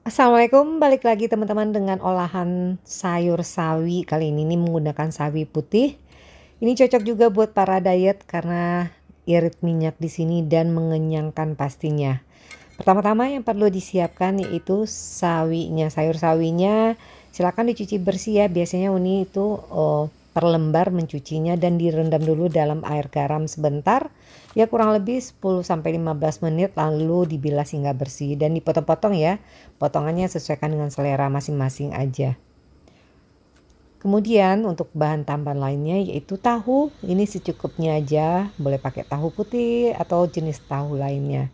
Assalamualaikum, balik lagi teman-teman dengan olahan sayur sawi kali ini ini menggunakan sawi putih. Ini cocok juga buat para diet karena irit minyak di sini dan mengenyangkan pastinya. Pertama-tama yang perlu disiapkan yaitu sawinya, sayur sawinya. Silakan dicuci bersih ya. Biasanya uni itu oh, per lembar mencucinya dan direndam dulu dalam air garam sebentar ya kurang lebih 10 15 menit lalu dibilas hingga bersih dan dipotong-potong ya. Potongannya sesuaikan dengan selera masing-masing aja. Kemudian untuk bahan tambahan lainnya yaitu tahu. Ini secukupnya aja, boleh pakai tahu putih atau jenis tahu lainnya.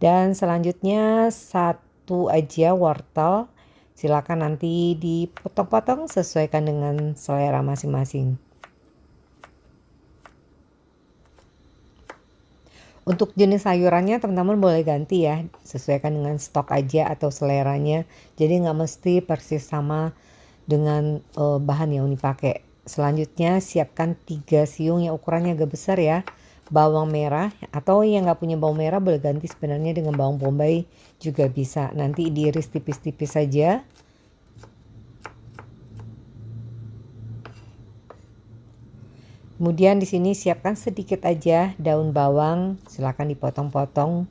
Dan selanjutnya satu aja wortel Silakan nanti dipotong-potong sesuaikan dengan selera masing-masing. Untuk jenis sayurannya teman-teman boleh ganti ya, sesuaikan dengan stok aja atau seleranya. Jadi nggak mesti persis sama dengan uh, bahan yang dipakai. Selanjutnya siapkan tiga siung yang ukurannya agak besar ya bawang merah atau yang nggak punya bawang merah boleh ganti sebenarnya dengan bawang bombay juga bisa nanti diiris tipis-tipis saja kemudian di sini siapkan sedikit aja daun bawang silahkan dipotong-potong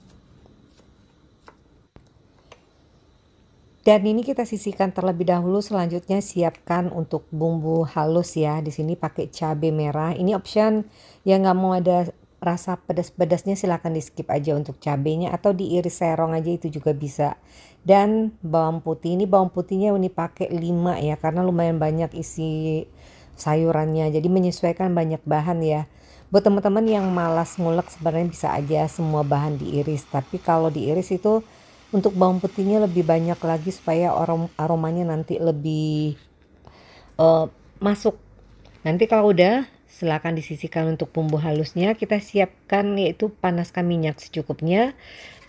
Dan ini kita sisihkan terlebih dahulu. Selanjutnya siapkan untuk bumbu halus ya. Di sini pakai cabai merah. Ini option yang nggak mau ada rasa pedas-pedasnya silahkan di skip aja untuk cabenya atau diiris serong aja itu juga bisa dan bawang putih ini bawang putihnya ini pakai 5 ya karena lumayan banyak isi sayurannya jadi menyesuaikan banyak bahan ya buat teman-teman yang malas ngulek sebenarnya bisa aja semua bahan diiris tapi kalau diiris itu untuk bawang putihnya lebih banyak lagi supaya arom aromanya nanti lebih uh, masuk nanti kalau udah Silakan disisihkan untuk bumbu halusnya. Kita siapkan yaitu panaskan minyak secukupnya.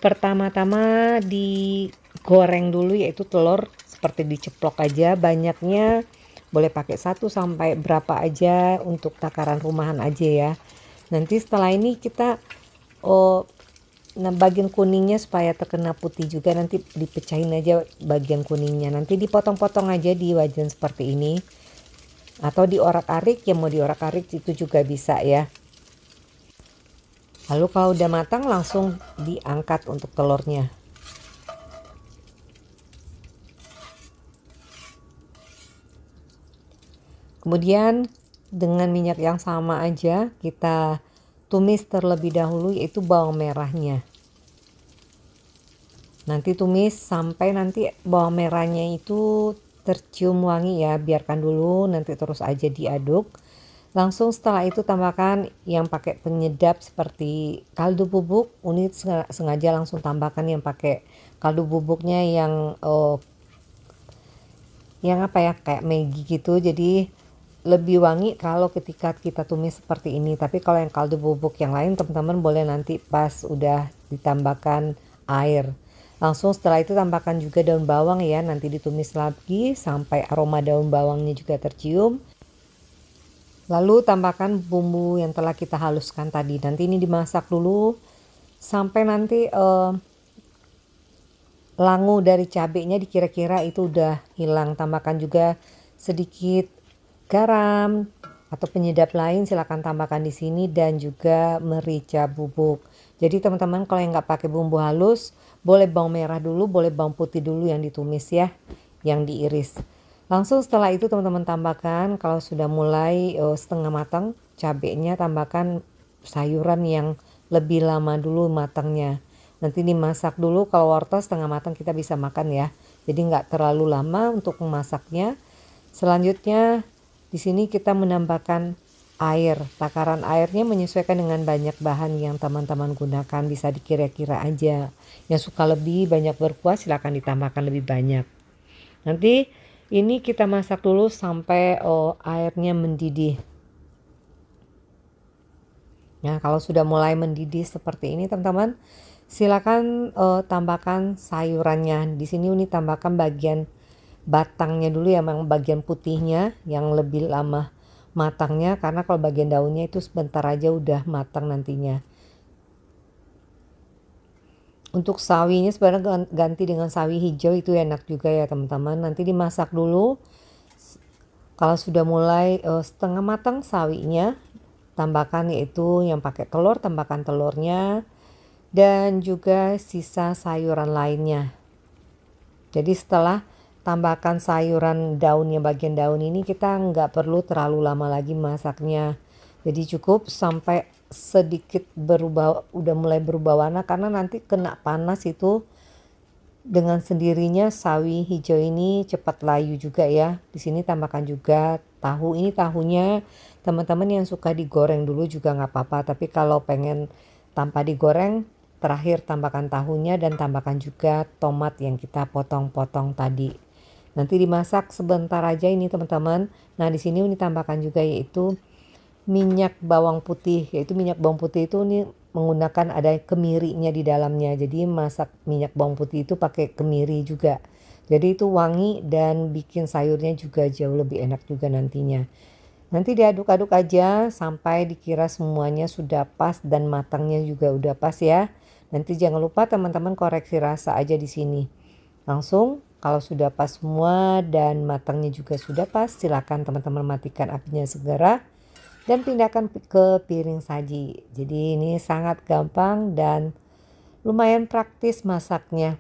Pertama-tama digoreng dulu yaitu telur seperti diceplok aja banyaknya boleh pakai satu sampai berapa aja untuk takaran rumahan aja ya. Nanti setelah ini kita oh nah bagian kuningnya supaya terkena putih juga nanti dipecahin aja bagian kuningnya. Nanti dipotong-potong aja di wajan seperti ini atau diorak-arik yang mau diorak-arik itu juga bisa ya lalu kalau udah matang langsung diangkat untuk telurnya kemudian dengan minyak yang sama aja kita tumis terlebih dahulu yaitu bawang merahnya nanti tumis sampai nanti bawang merahnya itu tercium wangi ya biarkan dulu nanti terus aja diaduk langsung setelah itu tambahkan yang pakai penyedap seperti kaldu bubuk unit sengaja langsung tambahkan yang pakai kaldu bubuknya yang oh, yang apa ya kayak Maggi gitu jadi lebih wangi kalau ketika kita tumis seperti ini tapi kalau yang kaldu bubuk yang lain teman-teman boleh nanti pas udah ditambahkan air Langsung setelah itu tambahkan juga daun bawang ya, nanti ditumis lagi sampai aroma daun bawangnya juga tercium. Lalu tambahkan bumbu yang telah kita haluskan tadi. Nanti ini dimasak dulu sampai nanti eh, langu dari cabenya dikira-kira itu udah hilang. Tambahkan juga sedikit garam atau penyedap lain silahkan tambahkan di sini dan juga merica bubuk. Jadi teman-teman kalau yang nggak pakai bumbu halus, boleh bawang merah dulu, boleh bawang putih dulu yang ditumis ya, yang diiris. Langsung setelah itu teman-teman tambahkan kalau sudah mulai oh, setengah matang cabenya tambahkan sayuran yang lebih lama dulu matangnya. Nanti dimasak dulu kalau wortel setengah matang kita bisa makan ya. Jadi nggak terlalu lama untuk memasaknya. Selanjutnya di sini kita menambahkan air. Takaran airnya menyesuaikan dengan banyak bahan yang teman-teman gunakan bisa dikira-kira aja. Yang suka lebih banyak berkuah silahkan ditambahkan lebih banyak. Nanti ini kita masak dulu sampai oh, airnya mendidih. Nah kalau sudah mulai mendidih seperti ini teman-teman silakan uh, tambahkan sayurannya. Di sini Uni tambahkan bagian batangnya dulu ya, memang bagian putihnya yang lebih lama matangnya karena kalau bagian daunnya itu sebentar aja udah matang nantinya. Untuk sawinya sebenarnya ganti dengan sawi hijau itu enak juga ya teman-teman. Nanti dimasak dulu. Kalau sudah mulai eh, setengah matang sawinya, tambahkan yaitu yang pakai telur, tambahkan telurnya dan juga sisa sayuran lainnya. Jadi setelah tambahkan sayuran daunnya bagian daun ini kita nggak perlu terlalu lama lagi masaknya jadi cukup sampai sedikit berubah udah mulai berubah warna karena nanti kena panas itu dengan sendirinya sawi hijau ini cepat layu juga ya di sini tambahkan juga tahu ini tahunya teman-teman yang suka digoreng dulu juga nggak apa-apa tapi kalau pengen tanpa digoreng terakhir tambahkan tahunya dan tambahkan juga tomat yang kita potong-potong tadi Nanti dimasak sebentar aja ini teman-teman. Nah di sini ini tambahkan juga yaitu minyak bawang putih. Yaitu minyak bawang putih itu ini menggunakan ada kemirinya di dalamnya. Jadi masak minyak bawang putih itu pakai kemiri juga. Jadi itu wangi dan bikin sayurnya juga jauh lebih enak juga nantinya. Nanti diaduk-aduk aja sampai dikira semuanya sudah pas dan matangnya juga udah pas ya. Nanti jangan lupa teman-teman koreksi rasa aja di sini. Langsung kalau sudah pas semua dan matangnya juga sudah pas, silakan teman-teman matikan apinya segera dan pindahkan ke piring saji. Jadi ini sangat gampang dan lumayan praktis masaknya.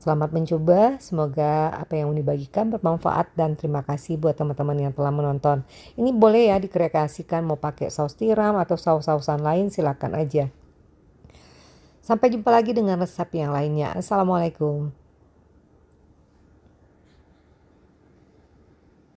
Selamat mencoba, semoga apa yang Uni bagikan bermanfaat dan terima kasih buat teman-teman yang telah menonton. Ini boleh ya dikreasikan mau pakai saus tiram atau saus-sausan lain silakan aja. Sampai jumpa lagi dengan resep yang lainnya. Assalamualaikum.